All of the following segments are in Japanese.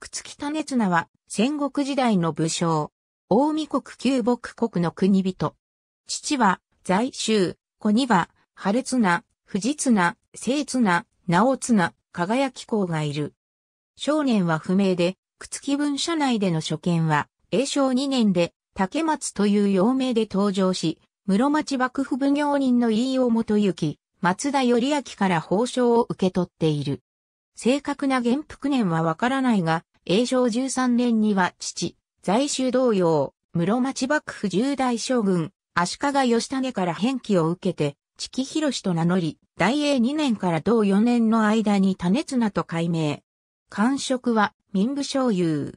靴北種綱は戦国時代の武将。大見国旧牧国の国人。父は在州、子には晴綱、藤綱、聖綱、直綱、輝公がいる。少年は不明で、つ木文社内での所見は、永正2年で竹松という幼名で登場し、室町幕府奉行人の飯尾元行、松田頼明から褒章を受け取っている。正確な元服年はわからないが、永正13年には父、在州同様、室町幕府十大将軍、足利義種から返記を受けて、地木広と名乗り、大英2年から同4年の間に種綱と改名。官職は民部将有。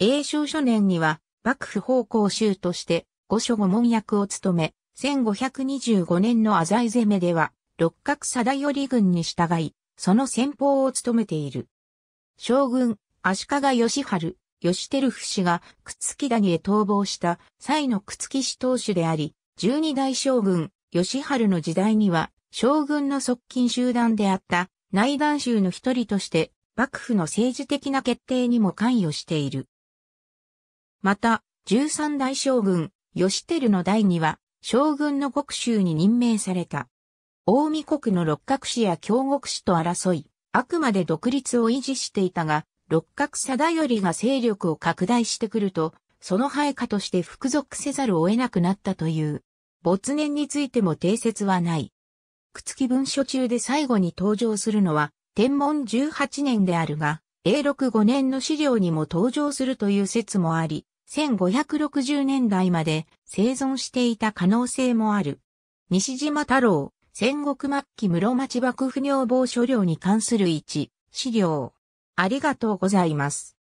永正初年には、幕府奉公衆として、御所御門役を務め、1525年の浅井攻めでは、六角貞頼軍に従い、その先方を務めている。将軍、足利義春、義照夫氏が、くつき谷へ逃亡した際のくつき氏当主であり、十二代将軍、義春の時代には、将軍の側近集団であった内団衆の一人として、幕府の政治的な決定にも関与している。また、十三代将軍、義照の代には、将軍の国衆に任命された。大見国の六角氏や京極氏と争い、あくまで独立を維持していたが、六角貞頼が勢力を拡大してくると、その配下として服属せざるを得なくなったという。没年についても定説はない。くつき文書中で最後に登場するのは、天文18年であるが、永禄5年の資料にも登場するという説もあり、1560年代まで生存していた可能性もある。西島太郎、戦国末期室町幕府女房書領に関する1、資料。ありがとうございます。